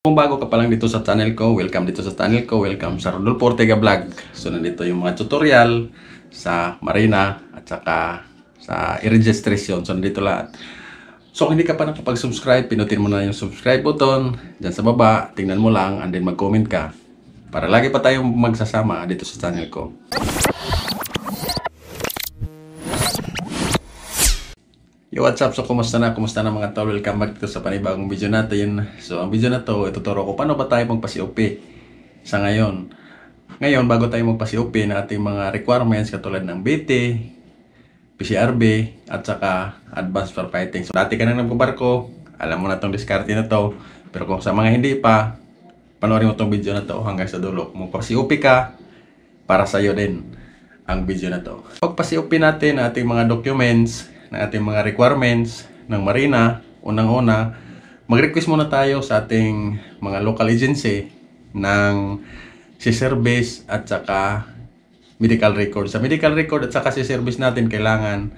Kung bago ka pa lang dito sa channel ko, welcome dito sa channel ko, welcome sa Rodolfo Ortega Vlog. So nandito yung mga tutorial sa Marina at saka sa e-registration. So nandito lahat. So kung hindi ka pa nakapag-subscribe, pinutin mo na yung subscribe button dyan sa baba. Tingnan mo lang and then mag-comment ka para lagi pa tayong magsasama dito sa channel ko. Yo, what's up? So, kumusta na? Kumusta na mga tol? Welcome back dito sa panibagong video natin. So, ang video na to, ituturo ko paano ba tayo magpa-COP sa ngayon. Ngayon, bago tayo magpa-COP na ating mga requirements katulad ng BT, PCRB, at saka Advanced Firefighting. So, dati ka na nagbabarko, alam mo na itong diskarte na to. Pero kung sa mga hindi pa, panoorin mo itong video na to hanggang sa dulo. Kung magpa-COP ka, para sa'yo din ang video na to. Pagpa-COP natin ating mga documents, na ating mga requirements ng marina, unang-una, mag-request muna tayo sa ating mga local agency ng si service at saka medical record. Sa medical record at saka si service natin kailangan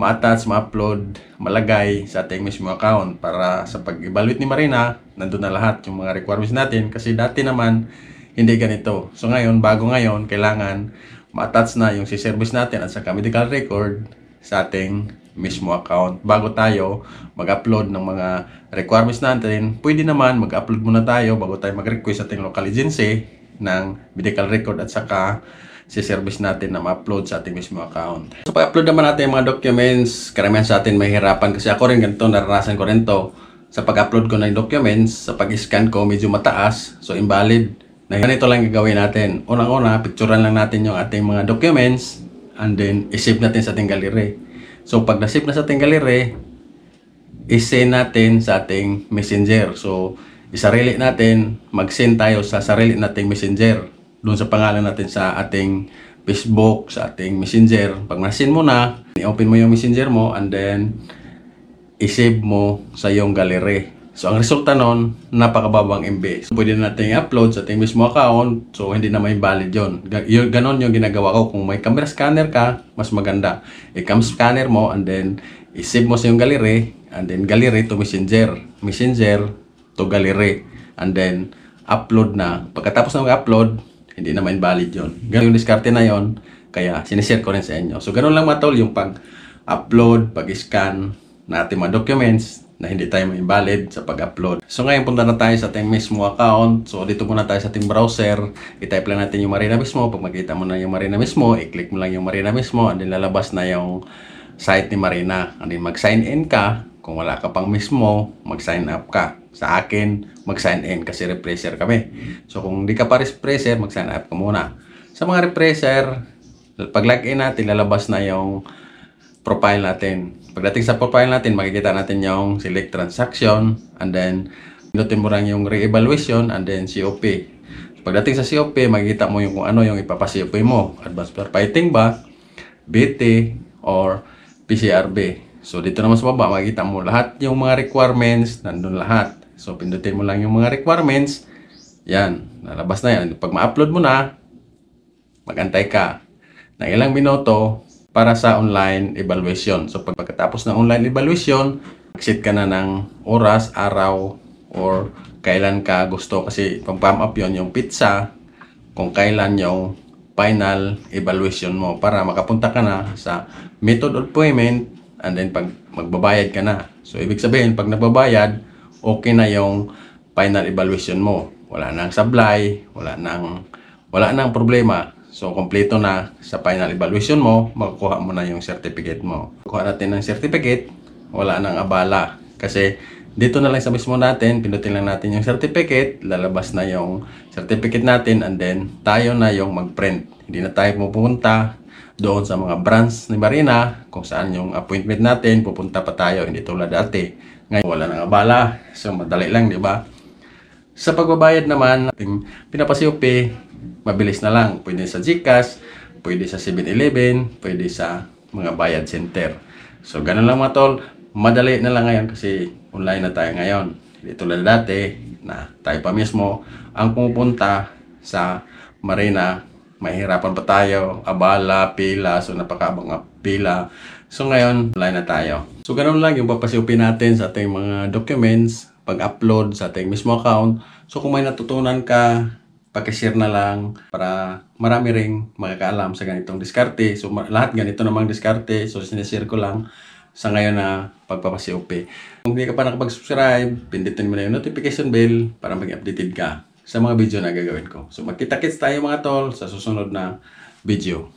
ma-attach, ma-upload, malagay sa ating mismo account para sa pag-evaluate ni Marina, nandun na lahat yung mga requirements natin kasi dati naman hindi ganito. So ngayon, bago ngayon, kailangan ma-attach na yung si service natin at saka medical record sa ating mismo account. Bago tayo mag-upload ng mga requirements natin, pwede naman mag-upload muna tayo bago tayo mag-request sa ating local agency ng medical record at saka si service natin na ma-upload sa ating mismo account. So, pag-upload naman natin mga documents, karamihan sa atin mahirapan kasi ako rin ganito, naranasan ko rin to. Sa pag-upload ko ng documents, sa pag-scan ko, medyo mataas, so invalid. ganito lang gagawin natin. Unang-una, picturean lang natin yung ating mga documents and then i-save natin sa ating gallery. So pag na-save na sa ating gallery, send natin sa ating messenger. So isarili natin, mag-send tayo sa sarili nating messenger. Doon sa pangalan natin sa ating Facebook, sa ating messenger. Pag na-send mo na, i-open mo yung messenger mo and then i-save mo sa iyong gallery. So, ang resulta nun, napakababang MB. So, pwede na natin i-upload sa ating mismo account. So, hindi na may valid yun. yun ganon yung ginagawa ko. Kung may camera scanner ka, mas maganda. I-cam scanner mo and then i-save mo sa yung gallery and then gallery to messenger. Messenger to gallery. And then, upload na. Pagkatapos na mag-upload, hindi na may valid yun. Ganun yung diskarte na yon Kaya, sinishare ko rin sa inyo. So, ganun lang matol yung pag-upload, pag-scan na ating mga documents na hindi tayo invalid sa pag-upload. So ngayon punta na tayo sa ating mismo account. So dito muna tayo sa ating browser. I-type lang natin yung Marina mismo. Pag makita mo na yung Marina mismo, i-click mo lang yung Marina mismo and then lalabas na yung site ni Marina. And then mag-sign in ka. Kung wala ka pang mismo, mag-sign up ka. Sa akin, mag-sign in kasi refresher kami. So kung hindi ka pa refresher, mag-sign up ka muna. Sa mga refresher, pag login natin, lalabas na yung profile natin. Pagdating sa profile natin, makikita natin yung select transaction and then pinutin mo lang yung reevaluation and then COP. Pagdating sa COP, makikita mo yung kung ano yung ipapa-COP mo. Advanced firefighting ba, BT, or PCRB. So dito naman sa baba, makikita mo lahat yung mga requirements, nandun lahat. So pindutin mo lang yung mga requirements. Yan, nalabas na yan. Pag ma-upload mo na, magantay ka. Ng ilang minuto, para sa online evaluation. So pagkatapos ng online evaluation, exit ka na ng oras, araw, or kailan ka gusto. Kasi pag-pump up yon yung pizza, kung kailan yung final evaluation mo para makapunta ka na sa method of payment and then pag magbabayad ka na. So ibig sabihin, pag nagbabayad, okay na yung final evaluation mo. Wala nang supply, wala nang, wala nang problema So, kompleto na sa final evaluation mo, makukuha mo na yung certificate mo. Kuha natin ng certificate, wala nang abala. Kasi, dito na lang sa mismo natin, pindutin lang natin yung certificate, lalabas na yung certificate natin, and then, tayo na yung mag-print. Hindi na tayo pupunta doon sa mga branch ni Marina, kung saan yung appointment natin, pupunta pa tayo, hindi tulad dati. Ngayon, wala nang abala. So, madali lang, di ba? Sa pagbabayad naman, ating pinapasiupi, mabilis na lang. Pwede sa GCash, pwede sa 7-Eleven, pwede sa mga bayad center. So, ganun lang mga tol. Madali na lang ngayon kasi online na tayo ngayon. Hindi tulad dati na tayo pa mismo ang pupunta sa marina. Mahirapan pa tayo. Abala, pila. So, napakabang pila. So, ngayon, online na tayo. So, ganun lang yung papasiupin natin sa ating mga documents pag-upload sa ating mismo account. So, kung may natutunan ka pakishare na lang para marami ring makakaalam sa ganitong diskarte. So lahat ganito namang diskarte. So sinishare ko lang sa ngayon na pagpapasiupi. Kung hindi ka pa nakapag-subscribe, pindutin mo na yung notification bell para maging updated ka sa mga video na gagawin ko. So magkita-kits tayo mga tol sa susunod na video.